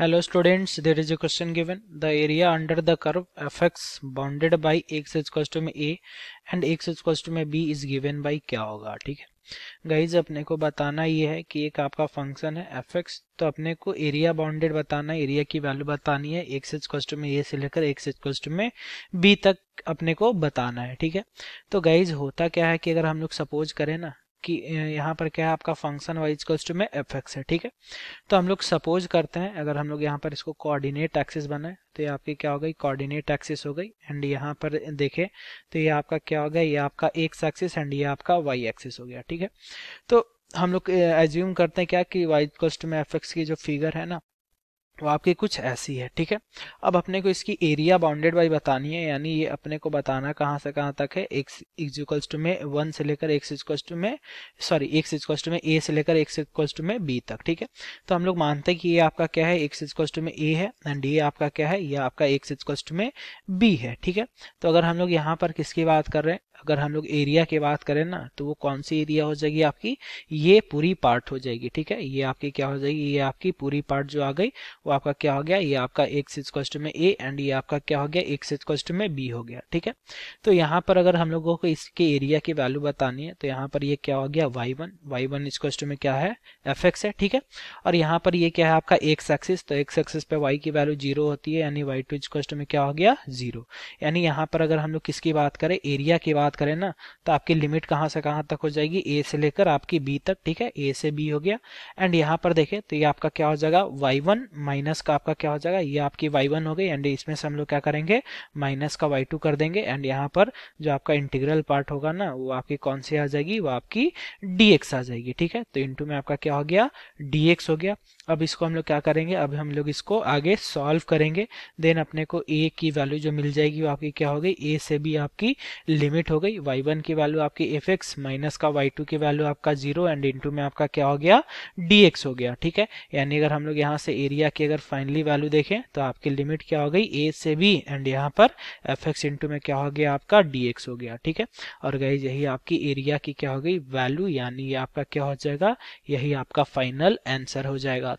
hello students there is a question given the area under the curve fx bounded by x is equal में a and x is equal में b is given by क्या होगा ठीक है guys अपने को बताना ये है कि एक आपका फंक्शन है एफ एक्स तो अपने को एरिया बाउंडेड बताना है एरिया की वैल्यू बतानी है एक्स इज इक्वल में ए से लेकर एक्स इज इक्वल में बी तक अपने को बताना है ठीक है तो गाइज होता क्या है कि अगर हम लोग सपोज करें ना कि यहाँ पर क्या है आपका फंक्शन वाइज कॉस्ट टू में एफ एक्स है ठीक है तो हम लोग सपोज करते हैं अगर हम लोग यहाँ पर इसको कोऑर्डिनेट एक्सिस बनाए तो ये आपकी क्या हो गई कोऑर्डिनेट एक्सिस हो गई एंड यहाँ पर देखें तो ये आपका क्या हो गया ये आपका एक्स एक्सिस एंड ये आपका वाई एक्सिस हो गया ठीक है तो हम लोग एज्यूम करते हैं क्या कि वाइज कॉस्ट टू में एफ एक्स की जो फिगर है ना वो तो आपकी कुछ ऐसी है ठीक है अब अपने को इसकी एरिया बाउंडेड बाई बतानी है यानी ये अपने को बताना कहाँ से कहाँ तक है एक्स इक्वल्स टू में वन से लेकर एक्स इक्वल्स टू में सॉरी एक्स इक्वल्स टू में ए से लेकर एक्स इक्वल्स टू में बी तक ठीक है तो हम लोग मानते हैं कि ये आपका क्या है एक्स इक्वल्स टू में ए है एंड ये आपका क्या है ये आपका एक्स इक्वल्स टू में बी है ठीक है तो अगर हम लोग यहाँ पर किसकी बात कर रहे हैं अगर हम लोग एरिया की बात करें ना तो वो कौन सी एरिया हो जाएगी आपकी ये पूरी पार्ट हो जाएगी ठीक है ये आपकी क्या हो जाएगी ये आपकी पूरी पार्ट जो आ गई वो आपका क्या हो गया ये आपका एक सिक्स में ए एंड ये आपका क्या हो गया एक सिक्स में बी हो गया ठीक है तो यहाँ पर अगर हम लोगों को इसके एरिया की वैल्यू बतानी है तो यहाँ पर ये क्या हो गया वाई वन वाई वन में क्या है एफ एक्स है ठीक है और यहाँ पर ये क्या है आपका एक्स एक्सिस तो एक्स एक्सिस पे वाई की वैल्यू जीरो होती है यानी वाई टू में क्या हो गया जीरो यानी यहाँ पर अगर हम लोग किसकी बात करें एरिया की बात बात करें ना तो आपकी लिमिट कहाँ से कहाँ तक हो जाएगी ए से लेकर आपकी बी तक ठीक है ए से बी हो गया एंड यहाँ पर देखें तो ये आपका क्या हो जाएगा वाई वन माइनस का आपका क्या हो जाएगा ये आपकी वाई वन हो गई एंड इसमें से हम लोग क्या करेंगे माइनस का वाई टू कर देंगे एंड यहाँ पर जो आपका इंटीग्रल पार्ट होगा ना वो आपकी कौन सी आ जाएगी वो आपकी डी एक्स आ जाएगी ठीक है तो इंटू में आपका क्या हो गया डी एक्स हो गया अब इसको हम लोग क्या करेंगे अब हम लोग इसको आगे सॉल्व करेंगे देन अपने को ए की वैल्यू जो मिल जाएगी वो आपकी क्या हो गई ए से भी आपकी लिमिट हो गई वाई वन की वैल्यू आपकी एफ एक्स माइनस का वाई टू की वैल्यू आपका जीरो एंड इंटू में आपका क्या हो गया डी एक्स हो गया ठीक है यानी अगर हम लोग यहाँ से एरिया की अगर फाइनली वैल्यू देखें तो आपकी लिमिट क्या हो गई ए से बी एंड यहाँ पर एफ एक्स इंटू में क्या हो गया आपका डी एक्स हो गया ठीक है और गई यही आपकी एरिया की क्या हो गई वैल्यू यानी ये आपका क्या हो जाएगा यही आपका फाइनल आंसर हो जाएगा